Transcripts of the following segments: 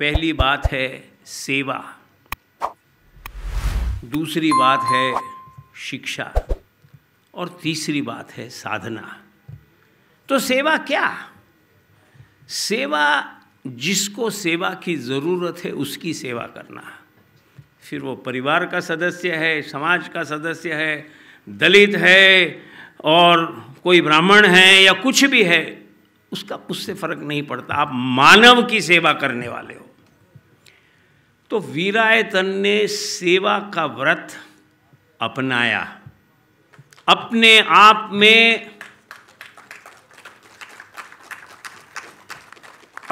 पहली बात है सेवा दूसरी बात है शिक्षा और तीसरी बात है साधना तो सेवा क्या सेवा जिसको सेवा की ज़रूरत है उसकी सेवा करना फिर वो परिवार का सदस्य है समाज का सदस्य है दलित है और कोई ब्राह्मण है या कुछ भी है उसका उससे फर्क नहीं पड़ता आप मानव की सेवा करने वाले हो तो वीरायतन ने सेवा का व्रत अपनाया अपने आप में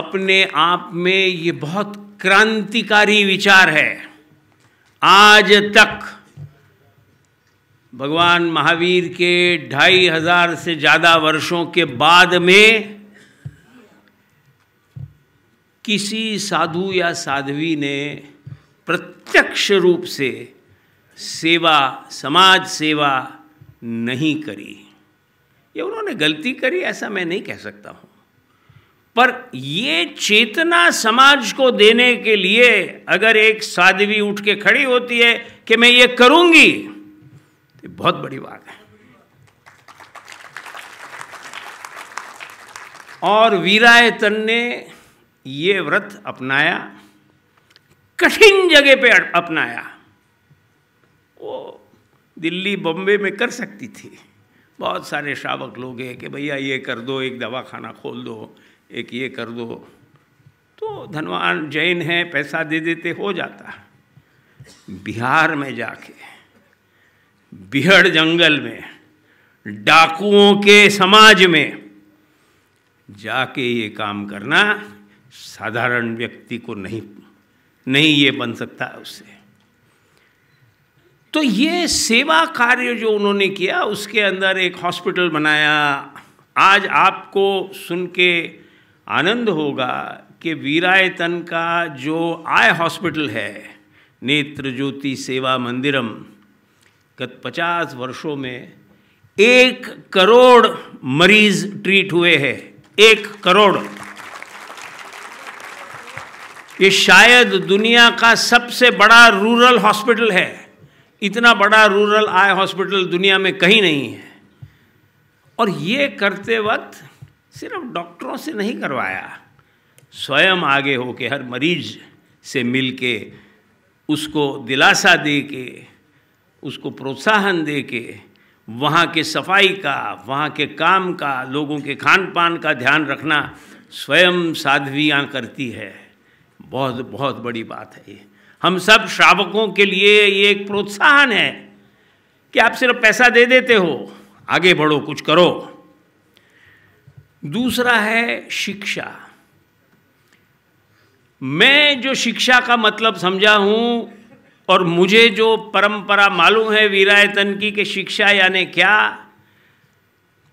अपने आप में ये बहुत क्रांतिकारी विचार है आज तक भगवान महावीर के ढाई हजार से ज़्यादा वर्षों के बाद में किसी साधु या साध्वी ने प्रत्यक्ष रूप से सेवा समाज सेवा नहीं करी ये उन्होंने गलती करी ऐसा मैं नहीं कह सकता हूँ पर ये चेतना समाज को देने के लिए अगर एक साध्वी उठ के खड़ी होती है कि मैं ये करूँगी तो बहुत बड़ी बात है और वीरायतन ने ये व्रत अपनाया कठिन जगह पे अपनाया वो दिल्ली बम्बे में कर सकती थी बहुत सारे शावक लोग हैं कि भैया ये कर दो एक दवा खाना खोल दो एक ये कर दो तो धनवान जैन है पैसा दे देते हो जाता बिहार में जाके बिहड़ जंगल में डाकुओं के समाज में जाके ये काम करना साधारण व्यक्ति को नहीं नहीं ये बन सकता उससे तो ये सेवा कार्य जो उन्होंने किया उसके अंदर एक हॉस्पिटल बनाया आज आपको सुन के आनंद होगा कि वीरायतन का जो आय हॉस्पिटल है नेत्र ज्योति सेवा मंदिरम गत पचास वर्षों में एक करोड़ मरीज ट्रीट हुए हैं एक करोड़ कि शायद दुनिया का सबसे बड़ा रूरल हॉस्पिटल है इतना बड़ा रूरल आई हॉस्पिटल दुनिया में कहीं नहीं है और ये करते वक्त सिर्फ डॉक्टरों से नहीं करवाया स्वयं आगे हो के हर मरीज से मिल के उसको दिलासा दे के उसको प्रोत्साहन दे के वहाँ के सफाई का वहाँ के काम का लोगों के खान पान का ध्यान रखना स्वयं साध्वियाँ करती है बहुत बहुत बड़ी बात है ये हम सब श्रावकों के लिए ये एक प्रोत्साहन है कि आप सिर्फ पैसा दे देते हो आगे बढ़ो कुछ करो दूसरा है शिक्षा मैं जो शिक्षा का मतलब समझा हूं और मुझे जो परंपरा मालूम है वीरायतन की कि शिक्षा यानी क्या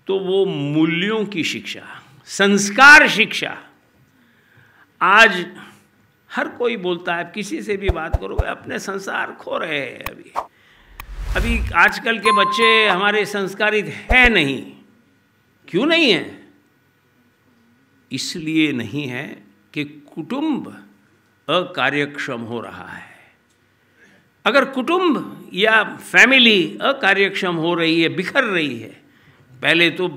तो वो मूल्यों की शिक्षा संस्कार शिक्षा आज हर कोई बोलता है किसी से भी बात करो अपने संसार खो रहे हैं अभी अभी आजकल के बच्चे हमारे संस्कारित है नहीं क्यों नहीं है इसलिए नहीं है कि कुटुंब अकार्यक्षम हो रहा है अगर कुटुंब या फैमिली अकार्यक्षम हो रही है बिखर रही है पहले तो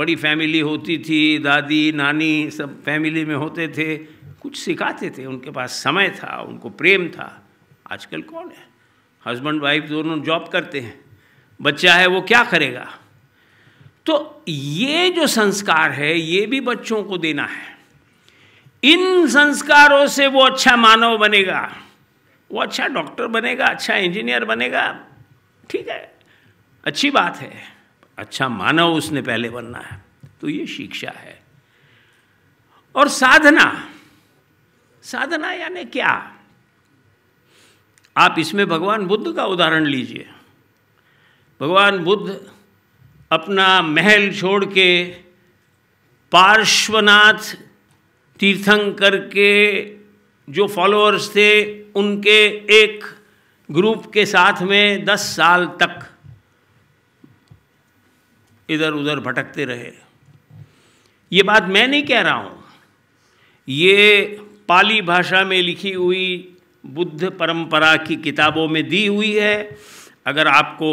बड़ी फैमिली होती थी दादी नानी सब फैमिली में होते थे कुछ सिखाते थे उनके पास समय था उनको प्रेम था आजकल कौन है हस्बैंड वाइफ दोनों जॉब करते हैं बच्चा है वो क्या करेगा तो ये जो संस्कार है ये भी बच्चों को देना है इन संस्कारों से वो अच्छा मानव बनेगा वो अच्छा डॉक्टर बनेगा अच्छा इंजीनियर बनेगा ठीक है अच्छी बात है अच्छा मानव उसने पहले बनना है तो ये शिक्षा है और साधना साधना यानी क्या आप इसमें भगवान बुद्ध का उदाहरण लीजिए भगवान बुद्ध अपना महल छोड़ के पार्श्वनाथ तीर्थंकर के जो फॉलोअर्स थे उनके एक ग्रुप के साथ में दस साल तक इधर उधर भटकते रहे ये बात मैं नहीं कह रहा हूँ ये पाली भाषा में लिखी हुई बुद्ध परंपरा की किताबों में दी हुई है अगर आपको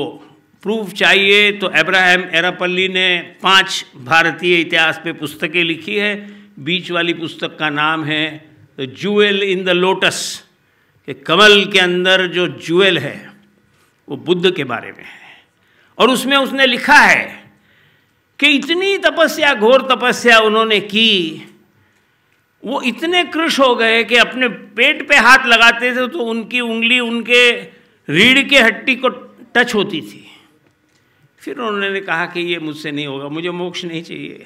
प्रूफ चाहिए तो अब्राहम एरापल्ली ने पांच भारतीय इतिहास पे पुस्तकें लिखी है बीच वाली पुस्तक का नाम है तो इन द लोटस के कमल के अंदर जो जुएल है वो बुद्ध के बारे में है और उसमें उसने लिखा है कि इतनी तपस्या घोर तपस्या उन्होंने की वो इतने कृष हो गए कि अपने पेट पे हाथ लगाते थे तो उनकी उंगली उनके रीढ़ के हड्डी को टच होती थी फिर उन्होंने कहा कि ये मुझसे नहीं होगा मुझे मोक्ष नहीं चाहिए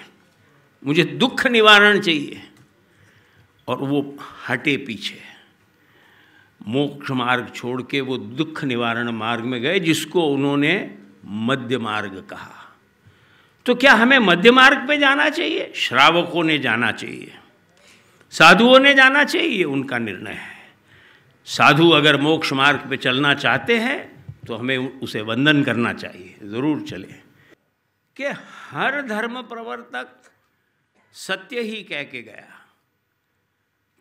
मुझे दुख निवारण चाहिए और वो हटे पीछे मोक्ष मार्ग छोड़ के वो दुख निवारण मार्ग में गए जिसको उन्होंने मध्य मार्ग कहा तो क्या हमें मध्य मार्ग पे जाना चाहिए श्रावकों ने जाना चाहिए साधुओं ने जाना चाहिए उनका निर्णय है साधु अगर मोक्ष मार्ग पे चलना चाहते हैं तो हमें उसे वंदन करना चाहिए ज़रूर चले कि हर धर्म प्रवर्तक सत्य ही कह के गया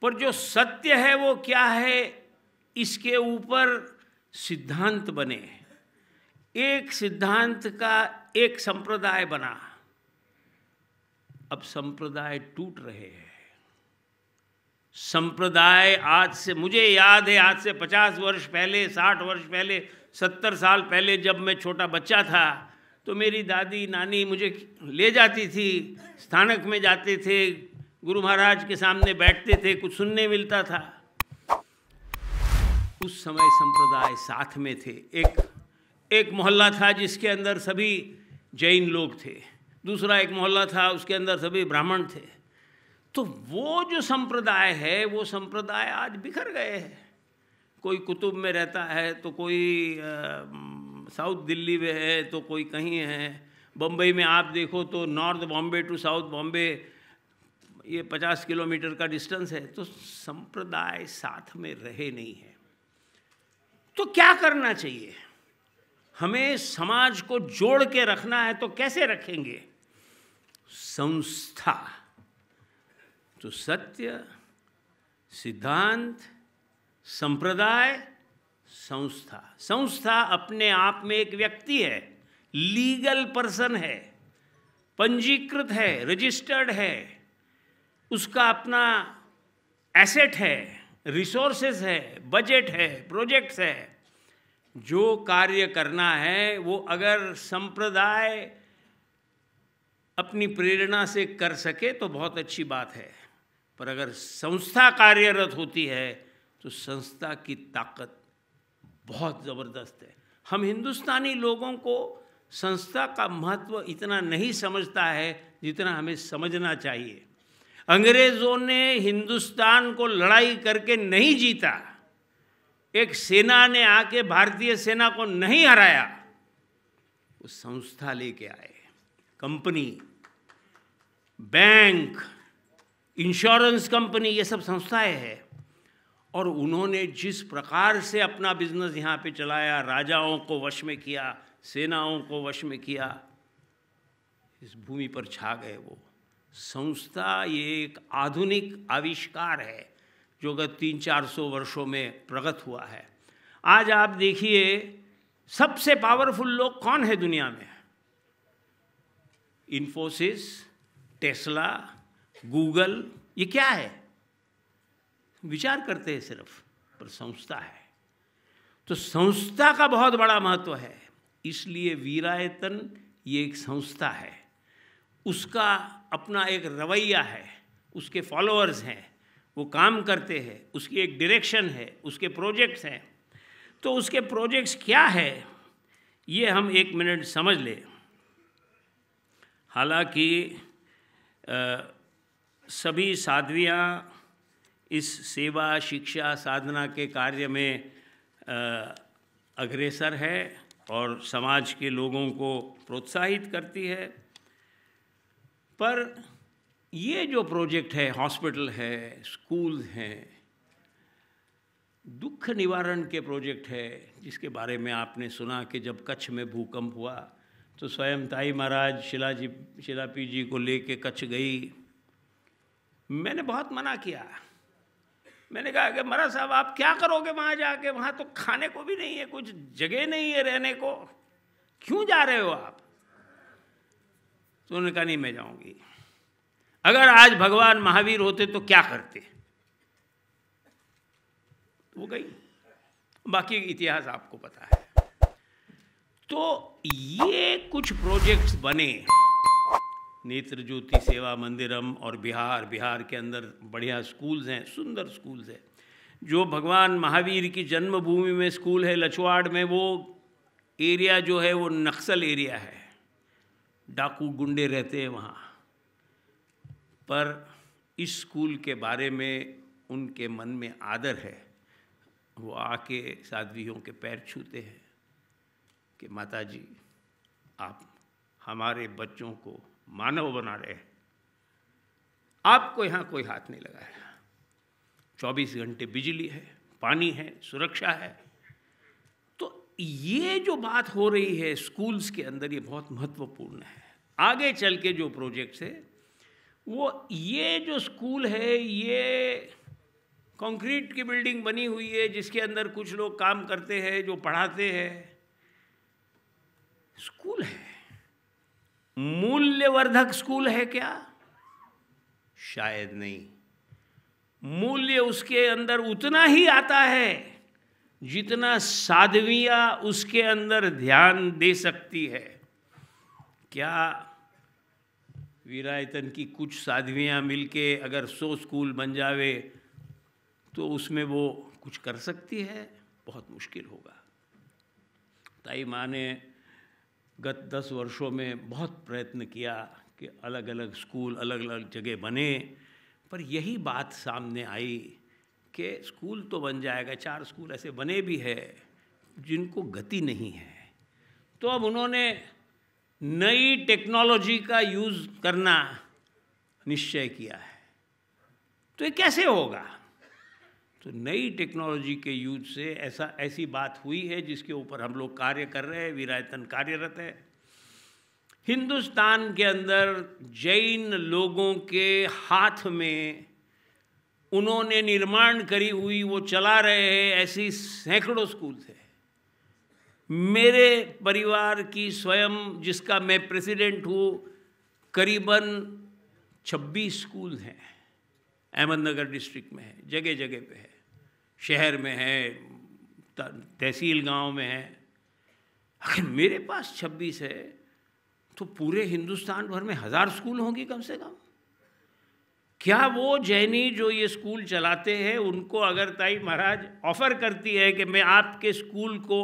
पर जो सत्य है वो क्या है इसके ऊपर सिद्धांत बने एक सिद्धांत का एक संप्रदाय बना अब संप्रदाय टूट रहे हैं संप्रदाय आज से मुझे याद है आज से पचास वर्ष पहले साठ वर्ष पहले सत्तर साल पहले जब मैं छोटा बच्चा था तो मेरी दादी नानी मुझे ले जाती थी स्थानक में जाते थे गुरु महाराज के सामने बैठते थे कुछ सुनने मिलता था उस समय संप्रदाय साथ में थे एक एक मोहल्ला था जिसके अंदर सभी जैन लोग थे दूसरा एक मोहल्ला था उसके अंदर सभी ब्राह्मण थे तो वो जो संप्रदाय है वो संप्रदाय आज बिखर गए हैं कोई कुतुब में रहता है तो कोई साउथ दिल्ली में है तो कोई कहीं है बम्बई में आप देखो तो north Bombay to south Bombay ये पचास किलोमीटर का डिस्टेंस है तो संप्रदाय साथ में रहे नहीं है तो क्या करना चाहिए हमें समाज को जोड़ के रखना है तो कैसे रखेंगे संस्था तो सत्य सिद्धांत संप्रदाय संस्था संस्था अपने आप में एक व्यक्ति है लीगल पर्सन है पंजीकृत है रजिस्टर्ड है उसका अपना एसेट है रिसोर्सेस है बजट है प्रोजेक्ट्स है जो कार्य करना है वो अगर संप्रदाय अपनी प्रेरणा से कर सके तो बहुत अच्छी बात है पर अगर संस्था कार्यरत होती है तो संस्था की ताकत बहुत ज़बरदस्त है हम हिंदुस्तानी लोगों को संस्था का महत्व इतना नहीं समझता है जितना हमें समझना चाहिए अंग्रेज़ों ने हिंदुस्तान को लड़ाई करके नहीं जीता एक सेना ने आके भारतीय सेना को नहीं हराया वो संस्था लेके आए कंपनी बैंक इंश्योरेंस कंपनी ये सब संस्थाएं हैं और उन्होंने जिस प्रकार से अपना बिजनेस यहाँ पे चलाया राजाओं को वश में किया सेनाओं को वश में किया इस भूमि पर छा गए वो संस्था ये एक आधुनिक आविष्कार है जो गत तीन चार सौ वर्षों में प्रगत हुआ है आज आप देखिए सबसे पावरफुल लोग कौन है दुनिया में इन्फोसिस टेस्ला गूगल ये क्या है विचार करते हैं सिर्फ पर संस्था है तो संस्था का बहुत बड़ा महत्व है इसलिए वीरायतन ये एक संस्था है उसका अपना एक रवैया है उसके फॉलोअर्स हैं वो काम करते हैं उसकी एक डायरेक्शन है उसके प्रोजेक्ट्स हैं तो उसके प्रोजेक्ट्स क्या है ये हम एक मिनट समझ लें हालांकि सभी साध्वियाँ इस सेवा शिक्षा साधना के कार्य में अग्रेसर है और समाज के लोगों को प्रोत्साहित करती है पर ये जो प्रोजेक्ट है हॉस्पिटल है स्कूल हैं दुख निवारण के प्रोजेक्ट है जिसके बारे में आपने सुना कि जब कच्छ में भूकंप हुआ तो स्वयं ताई महाराज शिलाजी शिलापी जी को लेके कच्छ गई मैंने बहुत मना किया मैंने कहा कि मरा साहब आप क्या करोगे वहाँ जाके वहाँ तो खाने को भी नहीं है कुछ जगह नहीं है रहने को क्यों जा रहे हो आप तो उन्होंने कहा नहीं मैं जाऊँगी अगर आज भगवान महावीर होते तो क्या करते तो वो गई बाकी इतिहास आपको पता है तो ये कुछ प्रोजेक्ट्स बने नेत्र ज्योति सेवा मंदिरम और बिहार बिहार के अंदर बढ़िया स्कूल्स हैं सुंदर स्कूल्स हैं जो भगवान महावीर की जन्मभूमि में स्कूल है लछवाड़ में वो एरिया जो है वो नक्सल एरिया है डाकू गुंडे रहते हैं वहाँ पर इस स्कूल के बारे में उनके मन में आदर है वो आके साध्वियों के पैर छूते हैं कि माता जी आप हमारे बच्चों को मानव बना रहे हैं आपको यहाँ कोई हाथ नहीं लगाया चौबीस घंटे बिजली है पानी है सुरक्षा है तो ये जो बात हो रही है स्कूल्स के अंदर ये बहुत महत्वपूर्ण है आगे चल के जो प्रोजेक्ट्स है वो ये जो स्कूल है ये कंक्रीट की बिल्डिंग बनी हुई है जिसके अंदर कुछ लोग काम करते हैं जो पढ़ाते हैं स्कूल है मूल्यवर्धक स्कूल है क्या शायद नहीं मूल्य उसके अंदर उतना ही आता है जितना साध्विया उसके अंदर ध्यान दे सकती है क्या वीरायतन की कुछ साध्वियाँ मिलके अगर सो स्कूल बन जावे तो उसमें वो कुछ कर सकती है बहुत मुश्किल होगा ताई माँ ने गत दस वर्षों में बहुत प्रयत्न किया कि अलग अलग स्कूल अलग अलग जगह बने पर यही बात सामने आई कि स्कूल तो बन जाएगा चार स्कूल ऐसे बने भी है जिनको गति नहीं है तो अब उन्होंने नई टेक्नोलॉजी का यूज़ करना निश्चय किया है तो ये कैसे होगा तो नई टेक्नोलॉजी के यूज से ऐसा ऐसी बात हुई है जिसके ऊपर हम लोग कार्य कर रहे हैं विरायतन कार्यरत है हिंदुस्तान के अंदर जैन लोगों के हाथ में उन्होंने निर्माण करी हुई वो चला रहे हैं ऐसी सैकड़ों स्कूल थे मेरे परिवार की स्वयं जिसका मैं प्रेसिडेंट हूँ करीबन 26 स्कूल हैं अहमदनगर डिस्ट्रिक्ट में है जगह जगह पे है शहर में है तहसील गांव में है अगर मेरे पास 26 है तो पूरे हिंदुस्तान भर में हज़ार स्कूल होंगे कम से कम क्या वो जैनी जो ये स्कूल चलाते हैं उनको अगर ताई महाराज ऑफ़र करती है कि मैं आपके स्कूल को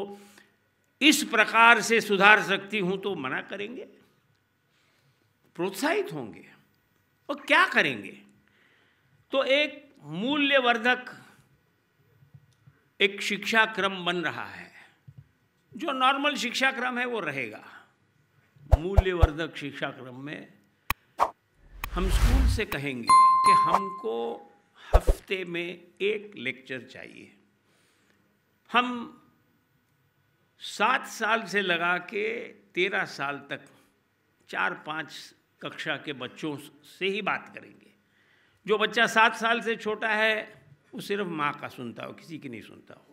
इस प्रकार से सुधार सकती हूँ तो मना करेंगे प्रोत्साहित होंगे और क्या करेंगे तो एक मूल्यवर्धक एक शिक्षा क्रम बन रहा है जो नॉर्मल शिक्षा क्रम है वो रहेगा मूल्यवर्धक शिक्षा क्रम में हम स्कूल से कहेंगे कि हमको हफ्ते में एक लेक्चर चाहिए हम सात साल से लगा के तेरह साल तक चार पाँच कक्षा के बच्चों से ही बात करेंगे जो बच्चा सात साल से छोटा है वो सिर्फ माँ का सुनता हो किसी की नहीं सुनता हो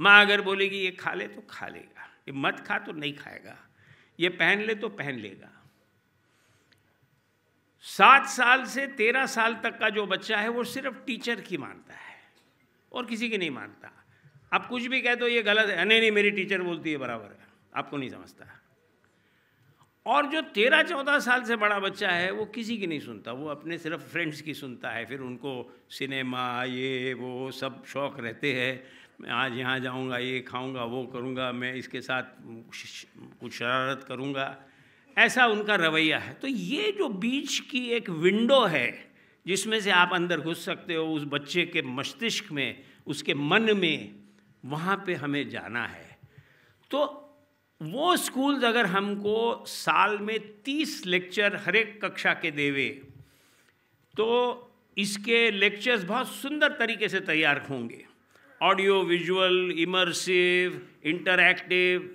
माँ अगर बोलेगी ये खा ले तो खा लेगा ये मत खा तो नहीं खाएगा ये पहन ले तो पहन लेगा सात साल से तेरह साल तक का जो बच्चा है वो सिर्फ टीचर की मानता है और किसी की नहीं मानता आप कुछ भी कह दो ये गलत है नहीं नहीं मेरी टीचर बोलती है बराबर है आपको नहीं समझता और जो तेरह चौदह साल से बड़ा बच्चा है वो किसी की नहीं सुनता वो अपने सिर्फ फ्रेंड्स की सुनता है फिर उनको सिनेमा ये वो सब शौक़ रहते हैं मैं आज यहाँ जाऊँगा ये खाऊँगा वो करूँगा मैं इसके साथ कुछ शरारत करूँगा ऐसा उनका रवैया है तो ये जो बीच की एक विंडो है जिसमें से आप अंदर घुस सकते हो उस बच्चे के मस्तिष्क में उसके मन में वहाँ पे हमें जाना है तो वो स्कूल्स अगर हमको साल में तीस लेक्चर हर एक कक्षा के देवे तो इसके लेक्चर्स बहुत सुंदर तरीके से तैयार होंगे ऑडियो विजुअल इमर्सिव इंटरैक्टिव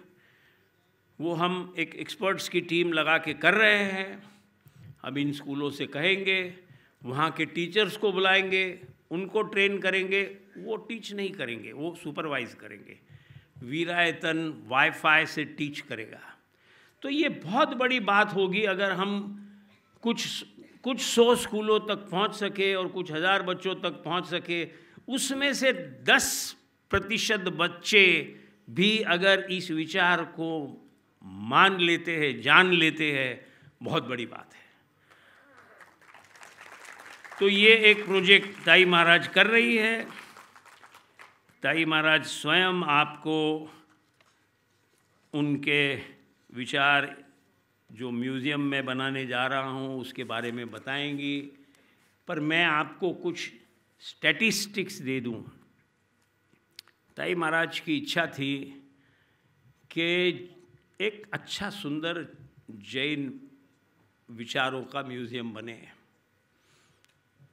वो हम एक एक्सपर्ट्स की टीम लगा के कर रहे हैं अब इन स्कूलों से कहेंगे वहाँ के टीचर्स को बुलाएंगे उनको ट्रेन करेंगे वो टीच नहीं करेंगे वो सुपरवाइज़ करेंगे वीरायतन वाईफाई से टीच करेगा तो ये बहुत बड़ी बात होगी अगर हम कुछ कुछ सौ स्कूलों तक पहुंच सके और कुछ हज़ार बच्चों तक पहुंच सके उसमें से दस प्रतिशत बच्चे भी अगर इस विचार को मान लेते हैं जान लेते हैं बहुत बड़ी बात है तो ये एक प्रोजेक्ट दाई महाराज कर रही है ताई महाराज स्वयं आपको उनके विचार जो म्यूज़ियम में बनाने जा रहा हूँ उसके बारे में बताएंगी पर मैं आपको कुछ स्टैटिस्टिक्स दे दूँ ताई महाराज की इच्छा थी कि एक अच्छा सुंदर जैन विचारों का म्यूज़ियम बने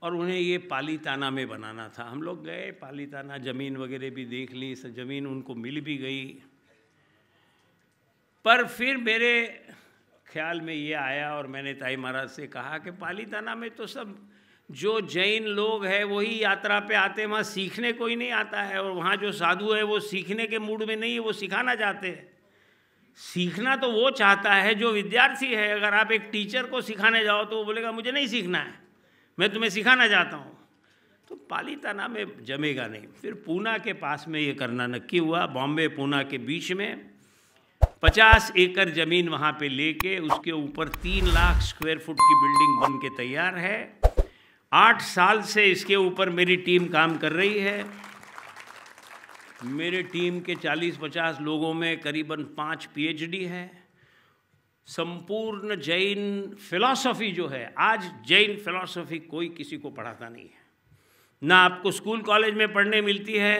और उन्हें ये पालीताना में बनाना था हम लोग गए पालीताना ज़मीन वगैरह भी देख ली सब ज़मीन उनको मिल भी गई पर फिर मेरे ख्याल में ये आया और मैंने ताई महाराज से कहा कि पालीताना में तो सब जो जैन लोग हैं वही यात्रा पे आते हैं वहाँ सीखने को ही नहीं आता है और वहाँ जो साधु है वो सीखने के मूड में नहीं है वो सिखाना चाहते हैं सीखना तो वो चाहता है जो विद्यार्थी है अगर आप एक टीचर को सिखाने जाओ तो वो बोलेगा मुझे नहीं सीखना है मैं तुम्हें सिखाना चाहता हूँ तो पाली ताना में जमेगा नहीं फिर पूना के पास में ये करना नक्की हुआ बॉम्बे पूना के बीच में पचास एकड़ ज़मीन वहाँ पे लेके उसके ऊपर तीन लाख स्क्वायर फुट की बिल्डिंग बन के तैयार है आठ साल से इसके ऊपर मेरी टीम काम कर रही है मेरे टीम के 40-50 लोगों में करीबन पाँच पीएचडी है संपूर्ण जैन फिलॉसफी जो है आज जैन फिलॉसफी कोई किसी को पढ़ाता नहीं है ना आपको स्कूल कॉलेज में पढ़ने मिलती है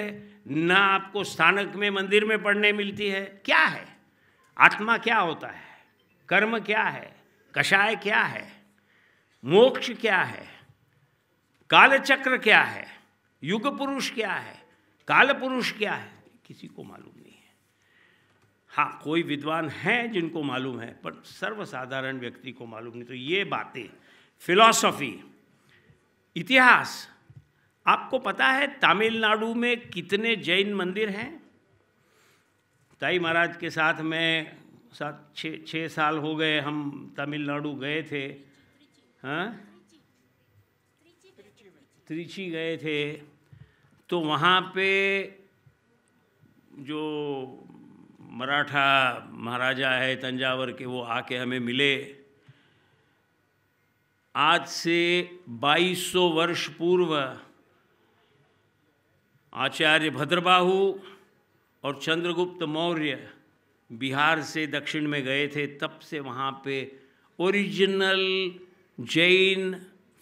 ना आपको स्थानक में मंदिर में पढ़ने मिलती है क्या है आत्मा क्या होता है कर्म क्या है कषाय क्या है मोक्ष क्या है कालचक्र क्या है युग पुरुष क्या है काल पुरुष क्या है किसी को मालूम हाँ कोई विद्वान हैं जिनको मालूम है पर सर्वसाधारण व्यक्ति को मालूम नहीं तो ये बातें फिलॉसफी इतिहास आपको पता है तमिलनाडु में कितने जैन मंदिर हैं ताई महाराज के साथ में सात छः छः साल हो गए हम तमिलनाडु गए थे हाँ त्रिची गए थे तो वहाँ पे जो मराठा महाराजा है तंजावर के वो आके हमें मिले आज से 2200 वर्ष पूर्व आचार्य भद्रबाहु और चंद्रगुप्त मौर्य बिहार से दक्षिण में गए थे तब से वहाँ पे ओरिजिनल जैन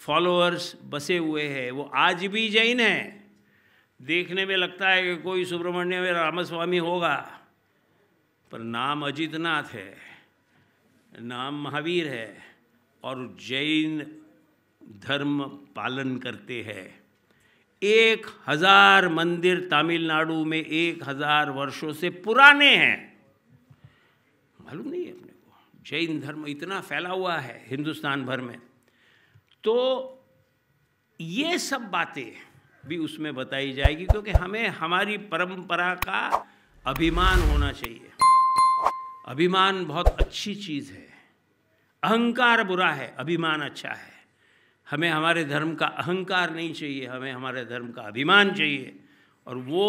फॉलोअर्स बसे हुए हैं वो आज भी जैन हैं देखने में लगता है कि कोई सुब्रमण्यम रामस्वामी होगा पर नाम अजितनाथ है नाम महावीर है और जैन धर्म पालन करते हैं एक हज़ार मंदिर तमिलनाडु में एक हज़ार वर्षों से पुराने हैं मालूम नहीं है अपने को जैन धर्म इतना फैला हुआ है हिंदुस्तान भर में तो ये सब बातें भी उसमें बताई जाएगी क्योंकि हमें हमारी परंपरा का अभिमान होना चाहिए अभिमान बहुत अच्छी चीज़ है अहंकार बुरा है अभिमान अच्छा है हमें हमारे धर्म का अहंकार नहीं चाहिए हमें हमारे धर्म का अभिमान चाहिए और वो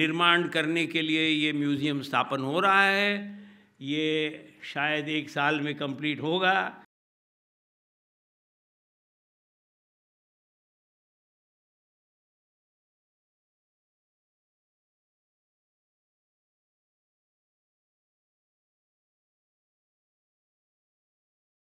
निर्माण करने के लिए ये म्यूज़ियम स्थापन हो रहा है ये शायद एक साल में कंप्लीट होगा